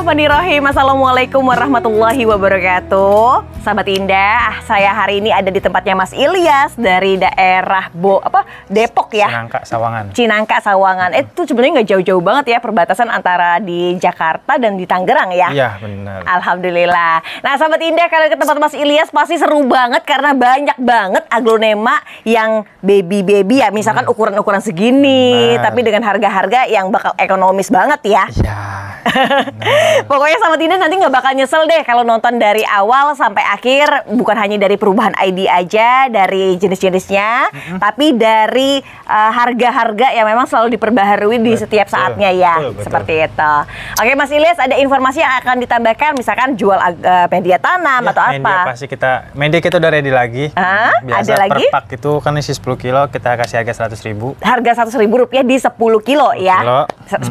Bismillahirrahmanirrahim Assalamualaikum warahmatullahi wabarakatuh Sahabat Indah, ah, saya hari ini ada di tempatnya Mas Ilyas dari daerah Bo Depok ya. Cinangka Sawangan. Cinangka Sawangan. Hmm. itu sebenarnya nggak jauh-jauh banget ya perbatasan antara di Jakarta dan di Tangerang ya. Iya benar. Alhamdulillah. Nah sahabat Indah kalau ke tempat Mas Ilyas pasti seru banget karena banyak banget aglonema yang baby baby ya misalkan ukuran-ukuran segini benar. tapi dengan harga-harga yang bakal ekonomis banget ya. Iya. Pokoknya sahabat Indah nanti nggak bakal nyesel deh kalau nonton dari awal sampai akhir bukan hanya dari perubahan ID aja dari jenis-jenisnya -hmm. tapi dari dari uh, eh, harga-harga uh, yang memang selalu diperbaharui di setiap saatnya ya, betul, betul. seperti itu. Oke, Mas Ilyas, ada informasi yang akan ditambahkan, misalkan jual uh, media tanam ya, atau media apa? Media pasti kita, media kita udah ready lagi. Hah? Biasa ada lagi? Per pak itu kan isi 10 kilo kita kasih harga 100 ribu. Harga 100 ribu rupiah di 10 kilo ya? Kilo.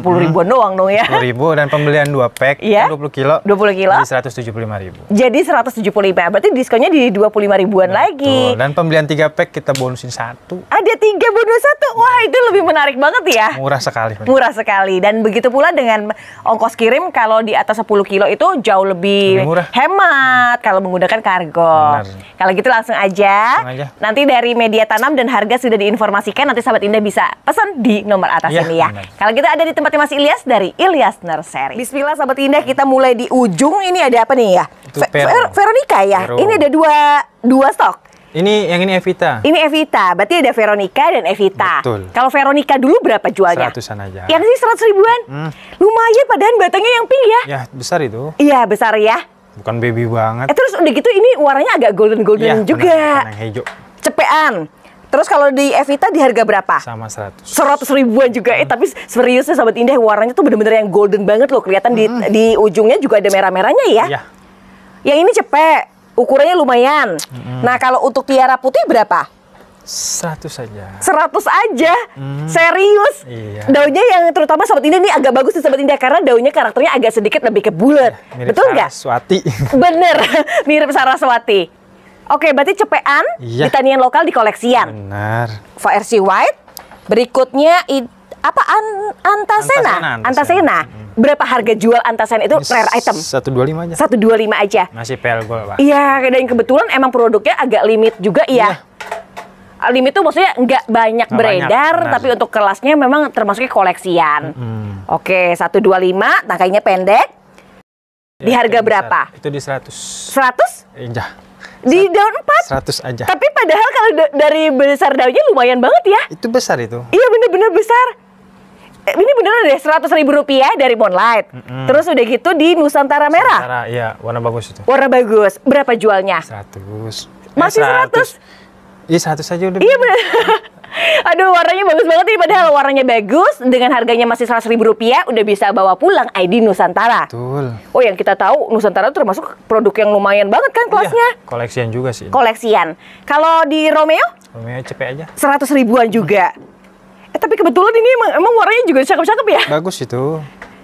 10 mm-hmm. ribuan doang dong ya? 10 ribu dan pembelian 2 pack ya? 20 kan kilo. 20 kilo? Jadi 175 ribu. Jadi 175, berarti diskonnya di 25 ribuan Betul. lagi. Dan pembelian 3 pack kita bonusin satu. Ada 3? satu, Wah, itu lebih menarik banget ya. Murah sekali. Murah sekali. Dan begitu pula dengan ongkos kirim kalau di atas 10 kilo itu jauh lebih, lebih murah. hemat hmm. kalau menggunakan kargo. Kalau gitu langsung aja. langsung aja. Nanti dari media tanam dan harga sudah diinformasikan nanti sahabat Indah bisa pesan di nomor atas ya, ini ya. Kalau kita gitu ada di tempatnya Mas Ilyas dari Ilyas Nursery. Bismillah sahabat Indah kita mulai di ujung ini ada apa nih ya? Ver Veronica ya. Vero. Ini ada dua dua stok ini yang ini Evita. Ini Evita, berarti ada Veronica dan Evita. Betul. Kalau Veronica dulu berapa jualnya? Seratusan aja. Yang ini seratus ribuan? Hmm. Lumayan padahal batangnya yang pink ya. Ya, besar itu. Iya, besar ya. Bukan baby banget. Eh, terus udah gitu ini warnanya agak golden-golden ya, juga. Iya. hijau. Cepean. Terus kalau di Evita di harga berapa? Sama 100. 100 ribuan juga. Eh, hmm. Eh tapi seriusnya sahabat Indah warnanya tuh bener-bener yang golden banget loh. Kelihatan hmm. di, di ujungnya juga ada merah-merahnya ya. Iya. Yang ini cepet. Ukurannya lumayan. Hmm. Nah, kalau untuk tiara putih berapa? 100 aja. 100 aja? Hmm. Serius? Iya. Daunnya yang terutama sobat ini nih agak bagus sih sobat ini karena daunnya karakternya agak sedikit lebih ke bulat. Iya, Betul nggak? Saraswati. Bener, mirip Saraswati. Oke, berarti cepean iya. di tanian lokal di koleksian. Benar. For White. Berikutnya itu apa an, antasena? Antasena. antasena. antasena. Hmm. Berapa harga jual antasena itu rare item? 125 aja. 125 aja. Masih pelgol, Pak. Iya, dan kebetulan emang produknya agak limit juga iya. Ya. Limit itu maksudnya nggak banyak gak beredar, banyak, tapi untuk kelasnya memang termasuk koleksian. Mm -hmm. Oke, 125, tangkainya nah pendek. Ya, di harga berapa? Itu di seratus seratus Iya. Di daun 4? 100 aja. Tapi padahal kalau dari besar daunnya lumayan banget ya. Itu besar itu. Iya bener-bener besar Eh, ini beneran deh seratus ribu rupiah dari Moonlight. Mm -hmm. Terus udah gitu di Nusantara Merah. Nusantara, iya warna bagus itu. Warna bagus. Berapa jualnya? Seratus. Eh, masih seratus? Iya seratus aja udah. Iya bener. Aduh warnanya bagus banget nih padahal warnanya bagus dengan harganya masih seratus ribu rupiah udah bisa bawa pulang ID Nusantara. Betul. Oh yang kita tahu Nusantara itu termasuk produk yang lumayan banget kan iya, kelasnya. Iya, koleksian juga sih. Koleksian. Kalau di Romeo? Romeo cepet aja. Seratus ribuan juga tapi kebetulan ini emang, emang warnanya juga cakep-cakep ya. Bagus itu.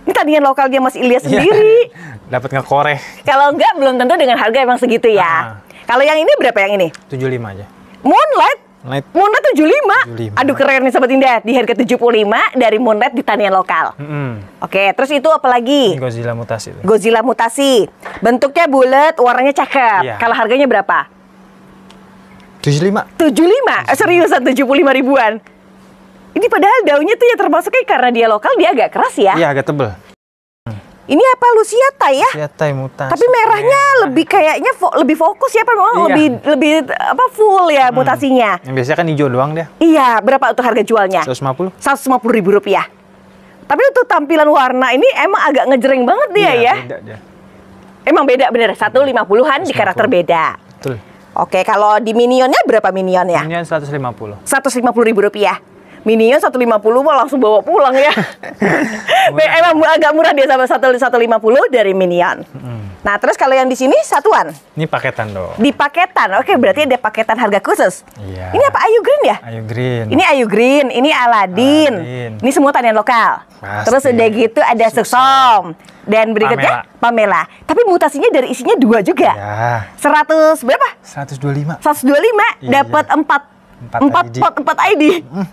Ini lokal dia Mas Ilya iya. sendiri. Dapat nggak ngekoreh. Kalau enggak belum tentu dengan harga emang segitu ya. Ah. Kalau yang ini berapa yang ini? 75 aja. Moonlight Moonlight. Moonlight 75. 75. Aduh keren nih Sobat Indah. Di harga 75 dari Moonlight di tanian lokal. Mm -hmm. Oke, terus itu apalagi? lagi? Godzilla mutasi. Itu. Godzilla mutasi. Bentuknya bulat, warnanya cakep. Yeah. Kalau harganya berapa? 75. 75? 75. Seriusan 75 ribuan? Ini padahal daunnya tuh ya kayak karena dia lokal dia agak keras ya. Iya agak tebel. Hmm. Ini apa Luciata ya? Luciata mutasi. Tapi merahnya ya. lebih kayaknya fo lebih fokus ya, Pak. Memang iya. lebih lebih apa full ya hmm. mutasinya. Yang biasanya kan hijau doang dia. Iya, berapa untuk harga jualnya? 150. 150 ribu rupiah. Tapi untuk tampilan warna ini emang agak ngejreng banget dia iya, ya. Beda dia. Emang beda bener, 150-an di karakter beda. Betul. Oke, kalau di minionnya berapa minion ya? Minion 150. 150 ribu rupiah. Minion 150 mau langsung bawa pulang ya. Emang agak murah dia sama lima 150 dari Minion. Hmm. Nah, terus kalau yang di sini satuan. Ini paketan dong. Di paketan. Oke, berarti ada paketan harga khusus. Iya. Ini apa Ayu Green ya? Ayu Green. Ini Ayu Green, ini Aladin. Aladin. Ini semua tanian lokal. Pasti. Terus udah gitu ada Suksom. Dan berikutnya Pamela. Pamela. Tapi mutasinya dari isinya dua juga. Iya. 100 berapa? 125. 125 iya, dapat iya. 4 4 4 ID. Pot, 4 ID. Mm.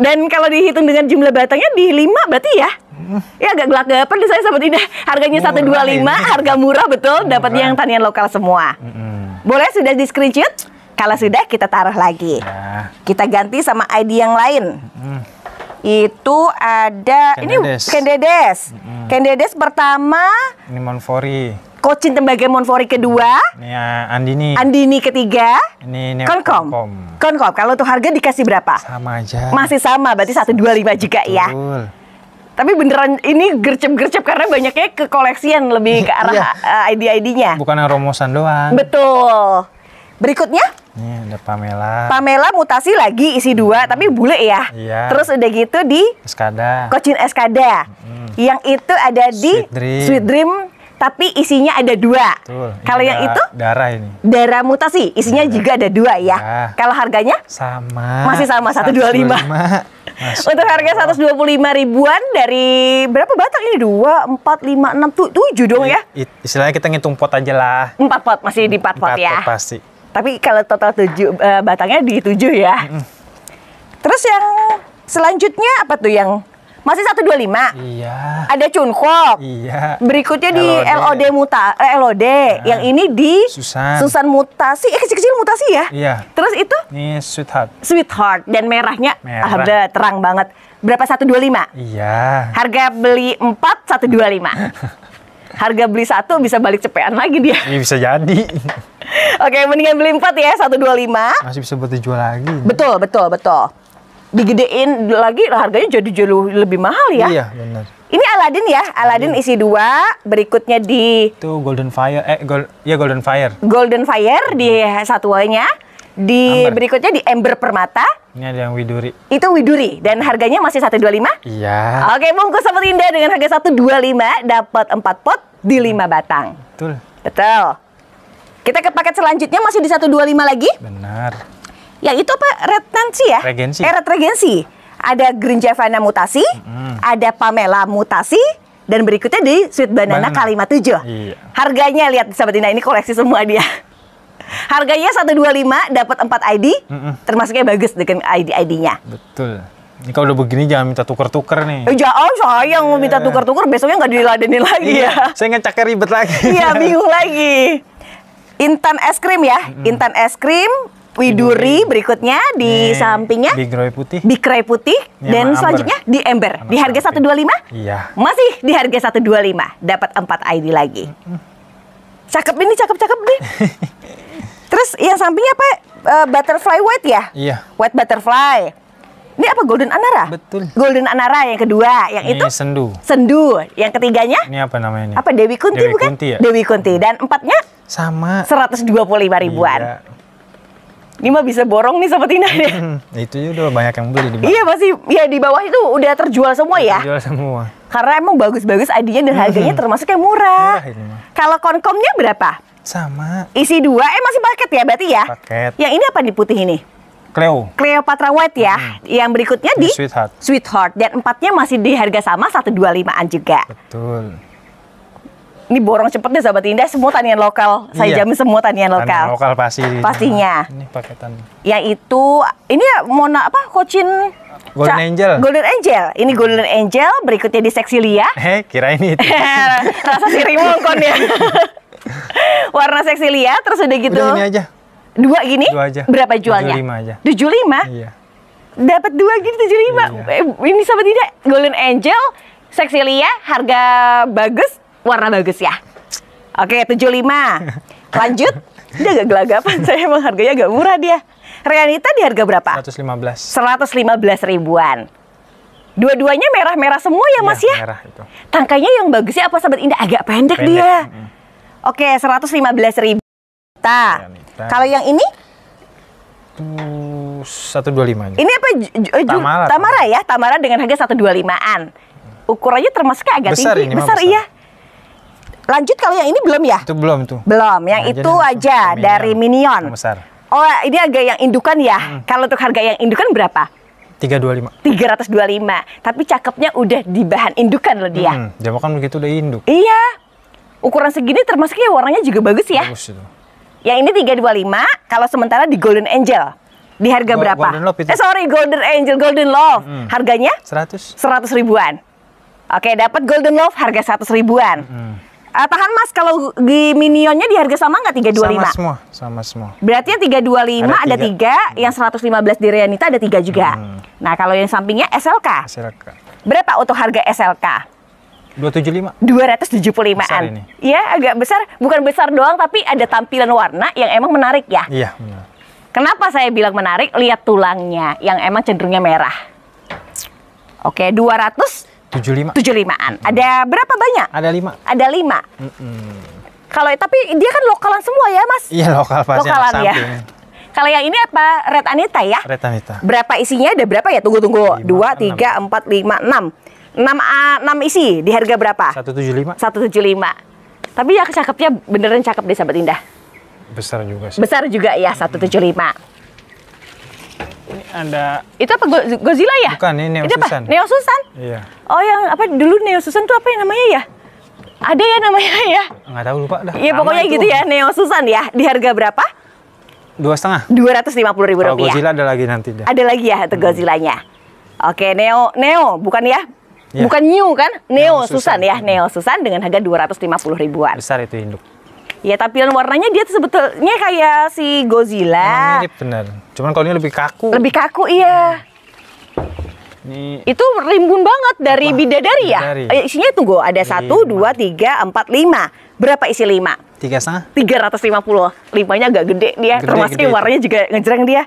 Dan kalau dihitung dengan jumlah batangnya di 5 berarti ya? Hmm. Ya agak gelagapan deh saya sahabat indah. Harganya satu dua lima, harga murah betul, dapat yang tanian lokal semua. Hmm. Boleh sudah di screenshot? Kalau sudah kita taruh lagi. Nah. Kita ganti sama ID yang lain. Hmm. Itu ada Kendedes. ini Kendedes. Hmm. Kendedes pertama ini Monfori. Kocin Tembaga Monfori kedua. uh, ya, Andini. Andini ketiga. Ini, ini Konkom. Konkom. Konkom. Kalau untuk harga dikasih berapa? Sama aja. Masih sama, berarti 125 juga ya. Betul. ya. Tapi beneran ini gercep-gercep karena banyaknya ke koleksian lebih ke arah iya. Eh, ID-ID-nya. Bukan romosan doang. Betul. Berikutnya? Ini ada Pamela. Pamela mutasi lagi isi dua, hmm. tapi bule ya. Iya. Terus udah gitu di Eskada. Kocin Eskada. Hmm. Yang itu ada di Sweet Dream, Sweet Dream tapi isinya ada dua. Kalau yang itu darah ini. Darah mutasi, isinya darah. juga ada dua ya. ya. Kalau harganya? Sama. Masih sama 125. 125. Untuk harga 125 ribuan dari berapa batang ini? 2, 4, 5, 6, 7 dong ya? It, istilahnya kita ngitung pot aja lah. 4 pot, masih di 4 pot ya? pasti. Tapi kalau total 7 uh, eh, batangnya di 7 ya? Mm -hmm. Terus yang selanjutnya apa tuh yang masih 125? Iya. Ada Chunkok? Iya. Berikutnya di LOD, LOD Muta eh, LOD. Nah. Yang ini di Susan. Susan Mutasi. Eh kecil-kecil Mutasi ya? Iya. Terus itu? Ini Sweetheart. Sweetheart dan merahnya Merah. ada ah, terang banget. Berapa 125? Iya. Harga beli 4 125. Harga beli satu bisa balik cepean lagi dia. Ini iya, bisa jadi. Oke, mendingan beli empat ya, 125. Masih bisa buat dijual lagi. Betul, betul, betul digedein lagi harganya jadi jauh lebih mahal ya. Iya, benar. Ini Aladin ya, Aladin isi dua, berikutnya di itu Golden Fire, eh gold, ya Golden Fire. Golden Fire di hmm. satu satuannya, di Amber. berikutnya di Ember Permata. Ini ada yang Widuri. Itu Widuri dan harganya masih satu dua lima Iya. Oke, bungkus seperti ini dengan harga satu dua lima dapat empat pot di hmm. lima batang. Betul. Betul. Kita ke paket selanjutnya masih di satu dua lima lagi? Benar. Ya itu apa retensi ya? Regensi. Eh, regensi. Ada Green Javana mutasi, mm. ada Pamela mutasi, dan berikutnya di Sweet Banana, Banana. tujuh. 7. Iya. Harganya lihat sahabat Dina ini koleksi semua dia. Harganya 125 dapat 4 ID, mm -mm. termasuknya bagus dengan ID-ID-nya. Betul. Ini kalau udah begini jangan minta tuker-tuker nih. Eh, Jauh oh sayang yeah. minta tuker-tuker besoknya nggak diladenin lagi iya. ya. Saya ngecaknya ribet lagi. Iya bingung lagi. Intan es krim ya, mm -hmm. Intan es krim Widuri berikutnya di Nih, eh, sampingnya di Gerai Putih. Di Putih Ini dan selanjutnya di Ember di harga dua 125. Iya. Masih di harga 125 dapat 4 ID lagi. Cakep ini cakep-cakep nih. Terus yang sampingnya apa? Eh, butterfly white ya? Iya. White butterfly. Ini apa Golden Anara? Betul. Golden Anara yang kedua, yang ini itu sendu. Sendu. Yang ketiganya? Ini apa namanya ini? Apa Dewi Kunti Dewi bukan? Kunti ya? Dewi Kunti dan empatnya sama 125 ribuan. Iya ini mah bisa borong nih seperti ini. ya. Hmm, itu udah banyak yang beli di bawah. Iya pasti, ya di bawah itu udah terjual semua ya. Terjual semua. Karena emang bagus-bagus adinya dan harganya hmm. termasuk yang murah. murah Kalau konkomnya berapa? Sama. Isi dua, eh masih paket ya berarti ya? Paket. Yang ini apa di putih ini? Cleo. Cleopatra White ya. Hmm. Yang berikutnya di, di Sweetheart. Sweetheart dan empatnya masih di harga sama 125-an juga. Betul ini borong cepet deh sahabat Indah semua tanian lokal saya iya. jamin semua tanian lokal tanian lokal pasti pastinya nah, ini paketan yang itu ini ya mau apa Kocin Golden Ca Angel. Golden Angel. Ini Golden Angel, berikutnya di Seksi Lia. Eh, kira ini itu. Rasa si Rimongkon ya. Warna Seksi Lia, terus udah gitu. Udah ini aja. Dua gini? Dua aja. Berapa jualnya? 75 aja. 75? Iya. Dapat dua gini 75. Iya. Eh, ini sahabat tidak Golden Angel, Seksi Lia, harga bagus, warna bagus ya. Oke, 75. Lanjut. Dia agak gelagapan, saya emang harganya agak murah dia. Realita di harga berapa? 115. 115 ribuan. Dua-duanya merah-merah semua ya, iya, Mas ya? Merah itu. Tangkainya yang bagusnya apa sahabat indah? Agak pendek, pendek. dia. Oke -hmm. Oke, 115 ribu. Ta. Kalau yang ini? satu dua lima Ini apa? Tamara, Tamara ya, Tamara dengan harga satu dua limaan Ukurannya termasuk agak besar tinggi, ini besar, besar iya. Lanjut kalau yang ini belum ya? Itu belum tuh. Belum. Yang nah, itu aja minion. dari Minion. besar. Oh, ini agak yang indukan ya. Hmm. Kalau untuk harga yang indukan berapa? 325. 325. Tapi cakepnya udah di bahan indukan loh dia. Hmm, dia kan begitu udah induk. Iya. Ukuran segini termasuknya ya warnanya juga bagus ya. Bagus itu. Yang ini 325, kalau sementara di Golden Angel. Di harga Go berapa? Golden Love itu. Eh sorry, Golden Angel, Golden Love. Hmm. Harganya? 100. 100 ribuan. Oke, dapat Golden Love harga 100 ribuan. Hmm. Uh, tahan mas, kalau di minionnya di harga sama nggak 325? Sama semua, sama semua. Berarti yang 325 ada, ada 3, 3 hmm. yang 115 di Rianita ada 3 juga. Hmm. Nah kalau yang sampingnya SLK. SLK. Berapa untuk harga SLK? 275. 275-an. Iya, agak besar. Bukan besar doang, tapi ada tampilan warna yang emang menarik ya? Iya, Kenapa saya bilang menarik? Lihat tulangnya yang emang cenderungnya merah. Oke, 200 75 lima an mm. ada berapa banyak ada lima ada lima mm kalau tapi dia kan lokalan semua ya mas iya lokal pasti lokalan ya kalau yang ini apa red anita ya red anita berapa isinya ada berapa ya tunggu tunggu dua tiga empat lima enam enam a ah, enam isi di harga berapa satu tujuh lima satu tujuh lima tapi ya cakepnya beneran cakep deh sahabat indah besar juga sih besar juga ya satu tujuh lima ini ada Itu apa Godzilla ya? Bukan, ini Neo itu Susan. Apa? Neo Susan? Iya. Oh, yang apa dulu Neo Susan tuh apa yang namanya ya? Ada ya namanya ya? Enggak tahu lupa dah. Iya, pokoknya itu. gitu ya Neo Susan ya. Di harga berapa? Dua setengah. Dua ratus lima puluh ribu rupiah. Godzilla ada lagi nanti deh. Ada lagi ya itu hmm. Godzilla-nya. Oke, Neo, Neo, bukan ya? Ya. Bukan new kan? Neo, Neo Susan, Susan ya, Neo Susan dengan harga 250 ribuan. Besar itu induk. Iya, tampilan warnanya dia sebetulnya kayak si Godzilla. Ini mirip bener. Cuman kalau ini lebih kaku. Lebih kaku iya. Ini itu rimbun banget dari bidadari ya. Bidadari. Eh, isinya tunggu ada satu, dua, tiga, empat, lima. Berapa isi lima? Tiga setengah. Tiga ratus lima puluh. Limanya agak gede dia. Gede, Termasuk gede. warnanya juga ngejreng dia.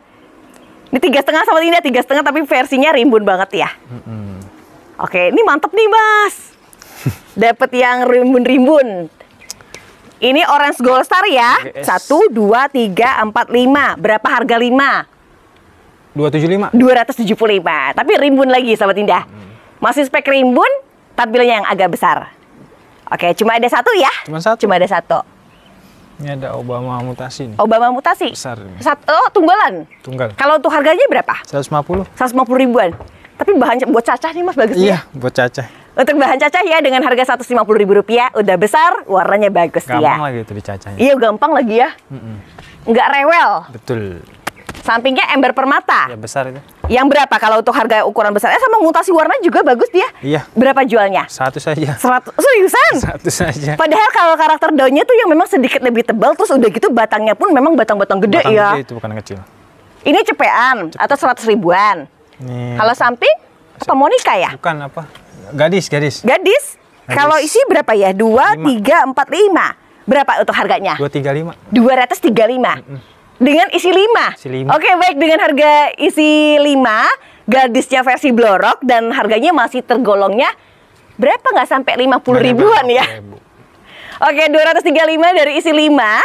Ini tiga setengah sama ini ya, tiga setengah tapi versinya rimbun banget ya. Mm -hmm. Oke, ini mantep nih mas. Dapat yang rimbun-rimbun ini orange gold star ya. Yes. Satu, dua, tiga, empat, lima. Berapa harga lima? 275. 275. Tapi rimbun lagi sahabat Indah. Hmm. Masih spek rimbun, tampilnya yang agak besar. Oke, cuma ada satu ya? Cuma satu. Cuma ada satu. Ini ada Obama mutasi nih. Obama mutasi? Besar ini. Sat oh, tunggalan? Tunggal. Kalau untuk harganya berapa? 150. 150 ribuan. Tapi bahan buat cacah nih Mas bagus Iya, buat cacah. Untuk bahan cacah ya dengan harga rp rupiah udah besar, warnanya bagus gampang ya. Gampang lagi itu dicacahnya. Iya, gampang lagi ya. Mm -mm. rewel. Betul. Sampingnya ember permata. Ya besar itu. Yang berapa kalau untuk harga ukuran besar? Eh sama mutasi warna juga bagus dia. Iya. Berapa jualnya? Satu saja. Seratus seriusan? Satu saja. Padahal kalau karakter daunnya tuh yang memang sedikit lebih tebal terus udah gitu batangnya pun memang batang-batang gede batang ya. Gede itu bukan kecil. Ini cepean Cepet. atau seratus ribuan. Nih. Kalau samping apa Monica ya? Bukan apa? Gadis, gadis. Gadis? gadis. Kalau isi berapa ya? Dua, tiga, empat, lima. Berapa untuk harganya? Dua tiga lima. Dua ratus tiga lima. Dengan isi lima. Oke, baik dengan harga isi lima, gadisnya versi blorok dan harganya masih tergolongnya berapa nggak sampai lima puluh ribuan ya? Oke, dua ratus tiga lima dari isi lima.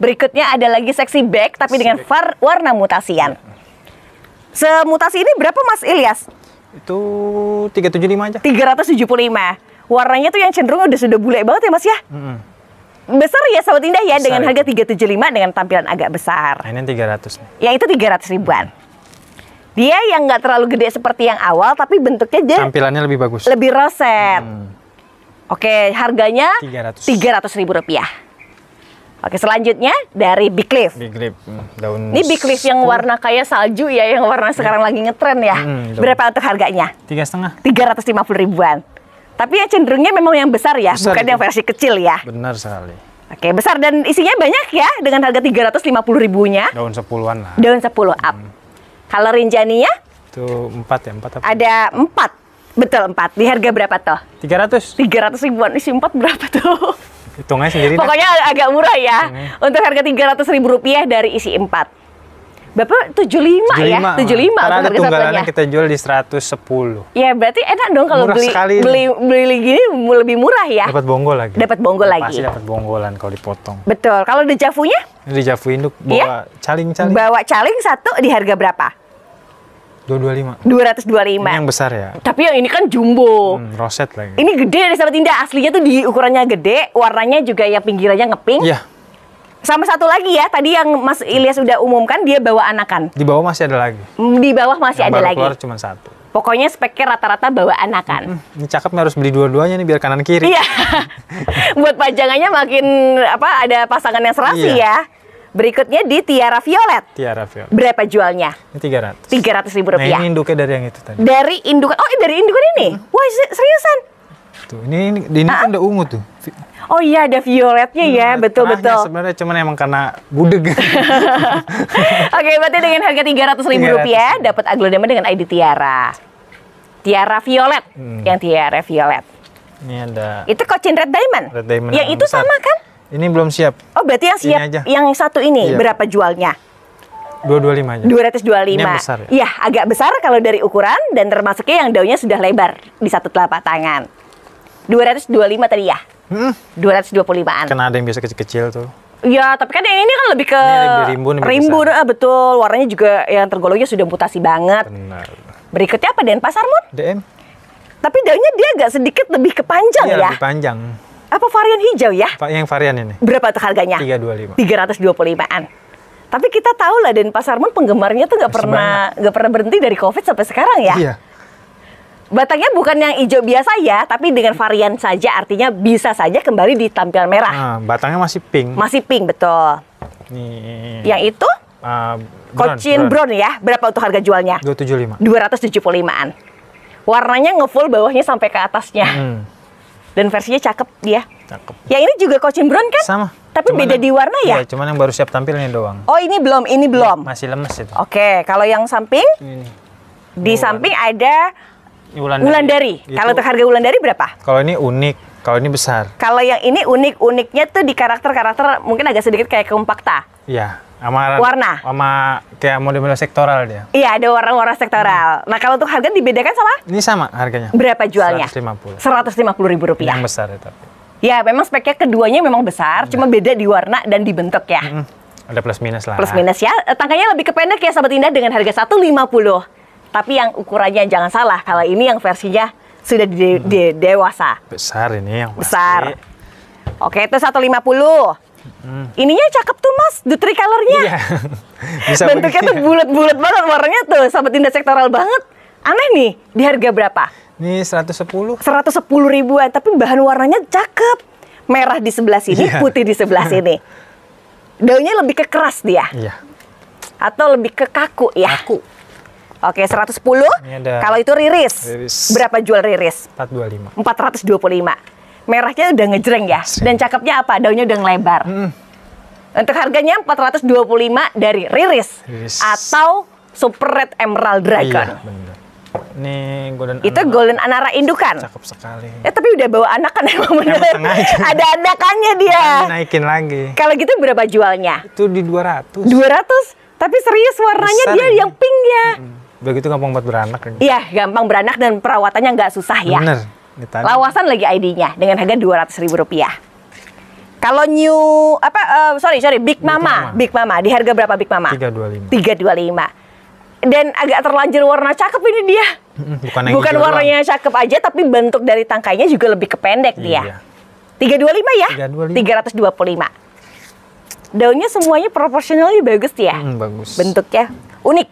Berikutnya ada lagi seksi bag, tapi dengan far, warna mutasian. Ya. Semutasi ini berapa Mas Ilyas? Itu 375 aja. 375. Warnanya tuh yang cenderung udah sudah bule banget ya Mas ya? Mm -hmm. Besar ya sahabat Indah ya besar dengan harga itu. 375 dengan tampilan agak besar. Nah, ini 300 nih. Ya itu 300 ribuan. Dia yang nggak terlalu gede seperti yang awal tapi bentuknya dia tampilannya lebih bagus. Lebih roset. Hmm. Oke, harganya 300 ribu rupiah. Oke, selanjutnya dari Big Leaf. Big Leaf, hmm, daun Ini Big Leaf yang warna kayak salju ya, yang warna sekarang lagi ngetren ya. Hmm, Berapa untuk harganya? Tiga setengah. Tiga ratus lima puluh ribuan. Tapi ya cenderungnya memang yang besar ya, besar bukan itu. yang versi kecil ya. Benar sekali. Oke, besar dan isinya banyak ya dengan harga tiga ratus lima puluh ribunya. Daun sepuluhan lah. Daun sepuluh up. Hmm. Kalau Rinjaninya? Itu empat ya, empat apa? Ada empat. Betul, empat. Di harga berapa toh? Tiga ratus. Tiga ratus ribuan. Isi empat berapa tuh? Hitungnya sendiri. Pokoknya dah. agak murah ya. Hitungnya. Untuk harga tiga ratus ribu rupiah dari isi empat. Bapak 75, lima ya? 75 Karena ada tunggalannya kita jual di seratus sepuluh Ya berarti enak dong kalau beli, beli, beli, beli gini lebih murah ya Dapat bonggol lagi Dapat bonggol lagi Pasti dapat bonggolan kalau dipotong Betul, kalau dejavunya? Dejavu induk bawa iya. caling-caling Bawa caling satu di harga berapa? 225. 225. Ini yang besar ya. Tapi yang ini kan jumbo. Hmm, roset lagi. Ini gede dari sahabat indah. Aslinya tuh di ukurannya gede, warnanya juga yang pinggirannya ngeping. Iya. Sama satu lagi ya, tadi yang Mas Ilyas udah umumkan dia bawa anakan. Di bawah masih ada lagi. Hmm, di bawah masih yang ada baru lagi. Keluar cuma satu. Pokoknya speknya rata-rata bawa anakan. Hmm, hmm. ini cakep harus beli dua-duanya nih biar kanan kiri. Iya. Buat pajangannya makin apa ada pasangan yang serasi iya. ya. Berikutnya di Tiara Violet. Tiara Violet. Berapa jualnya? Ini 300. 300 ribu rupiah. Nah, ini induknya dari yang itu tadi. Dari indukan, oh dari indukan ini? Hmm. Wah seriusan? Tuh, ini ini, ini ah, ah. kan udah ungu tuh. Oh iya ada violetnya ya, hmm, betul betul. Sebenarnya cuman emang karena budeg. Oke, berarti dengan harga tiga ratus ribu rupiah dapat aglonema dengan ID Tiara. Tiara Violet, hmm. yang Tiara Violet. Ini ada. Itu kocin Red Diamond. Red Diamond. Ya, yang, itu besar. sama kan? Ini belum siap. Oh, berarti yang siap aja. yang satu ini iya. berapa jualnya? 225 aja. 225. Ini yang besar ya? Iya, agak besar kalau dari ukuran dan termasuknya yang daunnya sudah lebar di satu telapak tangan. 225 tadi ya? Hmm. 225-an. Karena ada yang biasa kecil-kecil tuh. Ya, tapi kan yang ini kan lebih ke lebih rimbun, lebih eh, rimbun betul. Warnanya juga yang tergolongnya sudah mutasi banget. Benar. Berikutnya apa Den pasar Mun? DM. Tapi daunnya dia agak sedikit lebih kepanjang iya, ya. iya, lebih panjang apa varian hijau ya? pak Yang varian ini. Berapa tuh harganya? 325. 325-an. Tapi kita tahu lah dan pasar pun penggemarnya tuh nggak pernah nggak pernah berhenti dari Covid sampai sekarang ya. Iya. Batangnya bukan yang hijau biasa ya, tapi dengan varian saja artinya bisa saja kembali di tampilan merah. Nah, batangnya masih pink. Masih pink betul. Nih. Yang itu? Uh, ah, brown, Cochin brown. brown ya. Berapa untuk harga jualnya? 275. 275-an. Warnanya ngefull bawahnya sampai ke atasnya. Hmm dan versinya cakep dia. Cakep. Yang ini juga Coachin Brown kan? Sama. Tapi cuman beda yang, di warna ya? Iya, cuman yang baru siap tampil ini doang. Oh, ini belum, ini belum. masih lemes itu. Oke, kalau yang samping? Ini. Di Bulan. samping ada Wulandari. Kalau Itu, kalau harga Wulandari berapa? Kalau ini unik, kalau ini besar. Kalau yang ini unik-uniknya tuh di karakter-karakter mungkin agak sedikit kayak kompakta. Iya sama warna sama kayak model-model sektoral dia iya ada warna-warna sektoral hmm. nah kalau untuk harga dibedakan sama ini sama harganya berapa jualnya Seratus lima puluh ribu rupiah yang besar itu. ya memang speknya keduanya memang besar hmm. cuma beda di warna dan di bentuk ya hmm. ada plus minus lah plus minus ya eh, tangkanya lebih kependek ya sahabat indah dengan harga satu lima puluh. tapi yang ukurannya jangan salah kalau ini yang versinya sudah de hmm. de dewasa besar ini yang pasti. besar oke itu satu lima puluh. Hmm. Ininya cakep tuh mas, the colornya. Iya. Bentuknya tuh bulat-bulat banget, warnanya tuh sahabat indah sektoral banget. Aneh nih, di harga berapa? Ini 110. 110 ribuan, tapi bahan warnanya cakep. Merah di sebelah sini, iya. putih di sebelah iya. sini. Daunnya lebih ke keras dia. Iya. Atau lebih ke kaku ya? Kaku. Oke, 110. Kalau itu riris. riris. Berapa jual riris? 425. 425 merahnya udah ngejreng ya. Dan cakepnya apa? Daunnya udah ngelebar. Hmm. Untuk harganya 425 dari Riris, Riris. atau Super Red Emerald Dragon. Iya, Ini golden itu anara. golden anara indukan. Cakep sekali. Ya tapi udah bawa anak kan emang bener. Ada anakannya dia. Nah, naikin lagi. Kalau gitu berapa jualnya? Itu di 200. 200? Tapi serius warnanya Besar dia ya. yang pink ya. Begitu gampang buat beranak. Iya, gampang beranak dan perawatannya nggak susah ya. Bener Lawasan lagi ID-nya dengan harga dua ratus ribu rupiah. Kalau new apa uh, sorry sorry Big Mama, Big Mama, Big Mama di harga berapa Big Mama? Tiga dua lima. Dan agak terlanjur warna cakep ini dia. Bukan, yang Bukan warnanya doang. cakep aja tapi bentuk dari tangkainya juga lebih kependek iya. dia. lima ya? tiga ratus dua puluh lima Daunnya semuanya proporsionalnya bagus ya? Hmm, bagus. Bentuknya unik.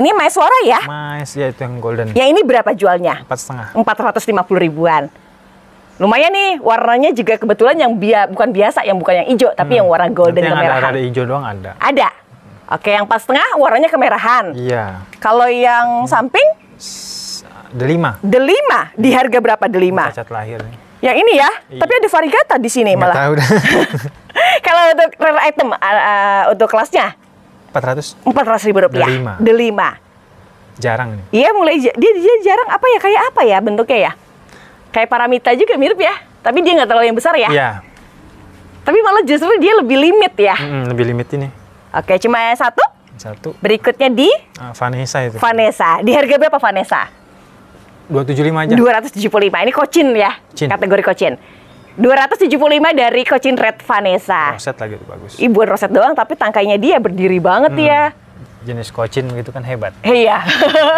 Ini mais suara ya? Mais, ya itu yang golden. Ya ini berapa jualnya? Empat setengah. Empat ratus lima puluh ribuan. Lumayan nih, warnanya juga kebetulan yang bia, bukan biasa, yang bukan yang hijau, tapi hmm. yang warna golden yang kemerahan. Ada, ada hijau doang ada. Ada. Oke, yang pas tengah warnanya kemerahan. Iya. Kalau yang samping? Delima. Delima di iya. harga berapa delima? Cacat lahir. Yang ini ya, iya. tapi ada varigata di sini Nggak malah. Tahu. Kalau untuk item uh, uh, untuk kelasnya? 400 400 ribu rupiah delima, delima. jarang nih iya mulai dia, dia jarang apa ya kayak apa ya bentuknya ya kayak paramita juga mirip ya tapi dia nggak terlalu yang besar ya iya tapi malah justru dia lebih limit ya mm, lebih limit ini oke cuma satu satu berikutnya di ah, Vanessa itu Vanessa di harga berapa Vanessa 275 aja 275 ini kocin ya Cin. kategori kocin 275 dari Cochin Red Vanessa. Roset lagi itu bagus. Ibu roset doang, tapi tangkainya dia berdiri banget hmm. ya. Jenis Cochin gitu kan hebat. Iya.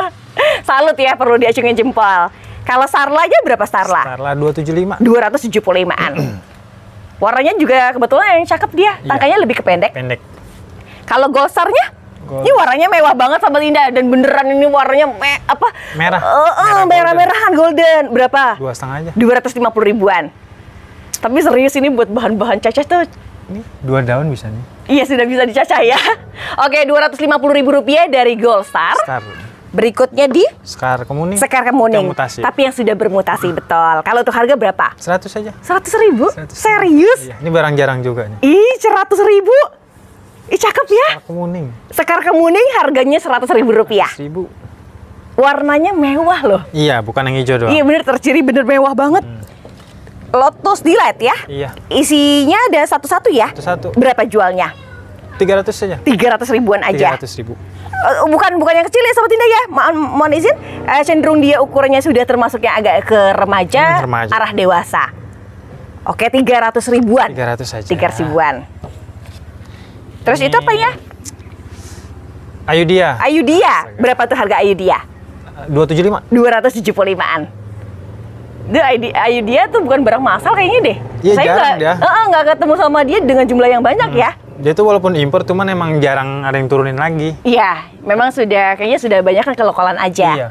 Salut ya, perlu diacungin jempol. Kalau sarla aja berapa Sarla? Sarla 275. 275-an. Warnanya juga kebetulan yang cakep dia. Iya. Tangkainya iya. lebih kependek pendek. Kalau gosarnya Gold. Ini warnanya mewah banget sama Linda dan beneran ini warnanya me apa? Merah. Uh, uh, merah, merah merahan golden. Berapa? Dua setengah aja. Dua ratus lima puluh ribuan. Tapi serius ini buat bahan-bahan cacah tuh ini dua daun bisa nih. Iya sudah bisa dicacah ya. Oke, dua ratus lima puluh ribu rupiah dari Gold Star. Star. Berikutnya di Sekar Kemuning. Sekar Kemuning. mutasi. Tapi yang sudah bermutasi ah. betul. Kalau untuk harga berapa? Seratus saja. Seratus ribu? 100 Serius? Iya. Ini barang jarang juga nih. Ih, seratus ribu? Ih, cakep ya. Sekar Kemuning. Sekar Kemuning harganya seratus ribu rupiah. seribu Warnanya mewah loh. Iya, bukan yang hijau doang. Iya bener, terciri bener mewah banget. Hmm. Lotus Delight ya? Iya. Isinya ada satu-satu ya? Satu-satu. Berapa jualnya? 300 saja. 300 ribuan aja. 300 ribu. Uh, Bukan bukan yang kecil ya Sobat Indah ya. Mohon mohon izin, uh, cenderung dia ukurannya sudah termasuknya agak ke remaja, hmm, remaja. arah dewasa. Oke, 300 ribuan. 300 saja. 300 ribuan. Terus Ini... itu apa ya? Ayudia. Ayudia. Berapa tuh harga Ayudia? 275. 275-an the idea, dia tuh bukan barang masal kayaknya deh. Iya saya jarang gak, dia. Uh, uh, ketemu sama dia dengan jumlah yang banyak hmm. ya. Dia tuh walaupun impor, cuman emang jarang ada yang turunin lagi. Iya, memang sudah kayaknya sudah banyak kan kelokalan aja. Iya.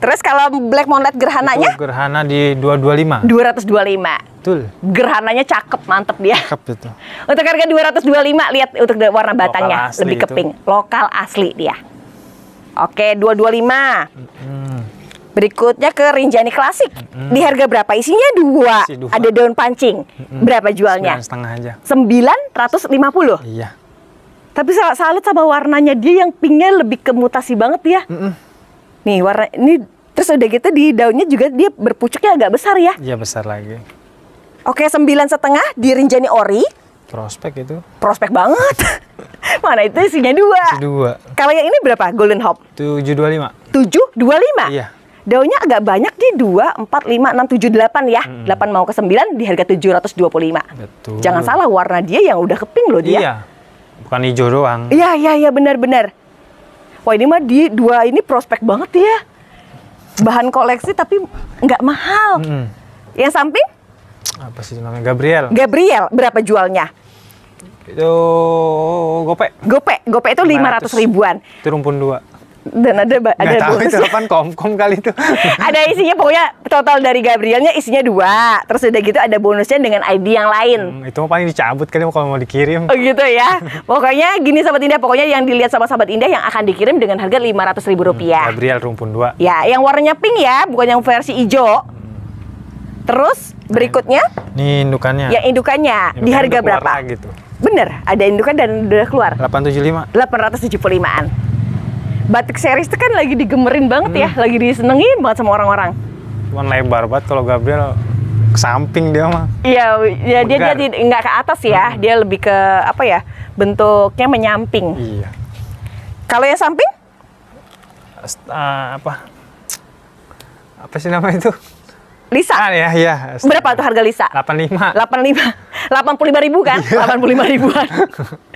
Terus kalau black moonlight gerhananya? Itu gerhana di 225. 225. Betul. Gerhananya cakep, mantep dia. Cakep itu. Untuk harga 225, lihat untuk warna batangnya lebih keping. Itu. Lokal asli dia. Oke, 225. Hmm. Berikutnya ke Rinjani Klasik. Mm-hmm. Di harga berapa? Isinya dua. Isi dua. Ada daun pancing. Mm-hmm. Berapa jualnya? setengah aja. Sembilan ratus lima puluh. Iya. Tapi salut sama warnanya dia yang pinknya lebih kemutasi banget ya. Mm-hmm. Nih warna ini terus udah gitu di daunnya juga dia berpucuknya agak besar ya. Iya besar lagi. Oke sembilan setengah di Rinjani Ori. Prospek itu. Prospek banget. Mana itu isinya dua. Isi dua. Kalau yang ini berapa Golden Hop? Tujuh dua lima. Tujuh dua lima. Iya daunnya agak banyak di 2, 4, 5, 6, 7, 8 ya. Hmm. 8 mau ke 9 di harga 725. Betul. Jangan salah warna dia yang udah keping loh dia. Iya. Bukan hijau doang. Iya, iya, iya benar-benar. Wah ini mah di dua ini prospek banget ya. Bahan koleksi tapi nggak mahal. Hmm. Yang samping? Apa sih namanya? Gabriel. Gabriel, berapa jualnya? Itu gope. Gope, gope itu 500, 500 ribuan. Itu rumpun dua dan ada Gak ada tahu bonus. itu depan komkom kali itu. ada isinya pokoknya total dari Gabrielnya isinya dua. Terus udah gitu ada bonusnya dengan ID yang lain. Hmm, itu mau paling dicabut kali kalau mau dikirim. Oh gitu ya. pokoknya gini sahabat indah, pokoknya yang dilihat sama sahabat indah yang akan dikirim dengan harga lima ratus ribu hmm, rupiah. Hmm, Gabriel rumpun dua. Ya, yang warnanya pink ya, bukan yang versi hijau. Terus berikutnya? Ini indukannya. Ya indukannya. indukannya di harga berapa? Gitu. Bener, ada indukan dan udah keluar. delapan delapan tujuh lima ratus 875. 875-an batik series itu kan lagi digemerin banget ya, hmm. ya, lagi disenengin banget sama orang-orang. Cuman lebar banget kalau Gabriel ke samping dia mah. Iya, ya, dia dia nggak ke atas ya, hmm. dia lebih ke apa ya? Bentuknya menyamping. Iya. Kalau yang samping? Uh, apa? Apa sih nama itu? Lisa. Ah, iya, iya. Berapa tuh harga Lisa? 85. 85. 85 ribu kan? 85 iya. ribuan.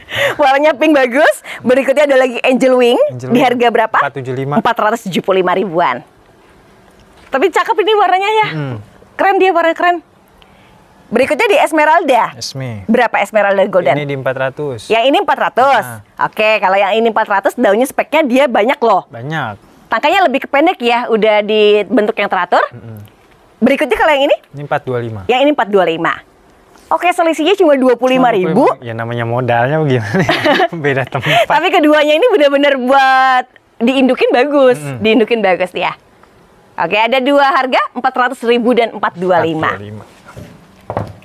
Warnanya pink bagus. Berikutnya ada lagi Angel Wing, Angel di harga berapa? 475. 475 ribuan. Tapi cakep ini warnanya ya. Mm. Keren dia warna keren. Berikutnya di Esmeralda. Esme. Berapa Esmeralda Golden? Ini di 400. Yang ini 400. Nah. Oke, kalau yang ini 400 daunnya speknya dia banyak loh. Banyak. Tangkanya lebih kependek ya, udah di bentuk yang teratur. -hmm. Berikutnya kalau yang ini? Ini 425. Yang ini 425. Oke, selisihnya cuma dua puluh lima ribu. Ya namanya modalnya bagaimana? Beda tempat. Tapi keduanya ini benar-benar buat diindukin bagus, mm -hmm. diindukin bagus ya. Oke, ada dua harga empat ratus ribu dan empat dua lima.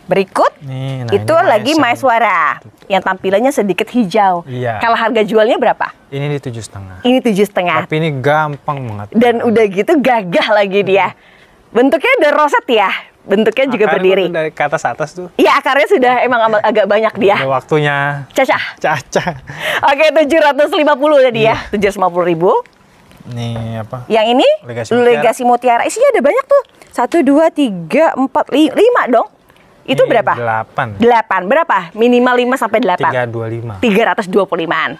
Berikut Nih, nah itu lagi suara yang tampilannya sedikit hijau. Iya. Kalau harga jualnya berapa? Ini di tujuh setengah. Ini tujuh setengah. Tapi ini gampang banget. Dan udah gitu gagah lagi dia. Bentuknya ada roset ya bentuknya juga berdiri. Dari ke atas atas tuh. Iya akarnya sudah emang iya. agak banyak dia. Ada waktunya. caca. Caca. Oke tujuh ratus lima 750 tadi ya. iya. ya. 750 ribu. Nih apa? Yang ini legasi mutiara. legasi mutiara. Isinya ada banyak tuh. Satu dua tiga empat lima dong. Itu berapa? Delapan. Delapan. Berapa? Minimal lima sampai delapan. Tiga dua lima. Tiga ratus dua puluh limaan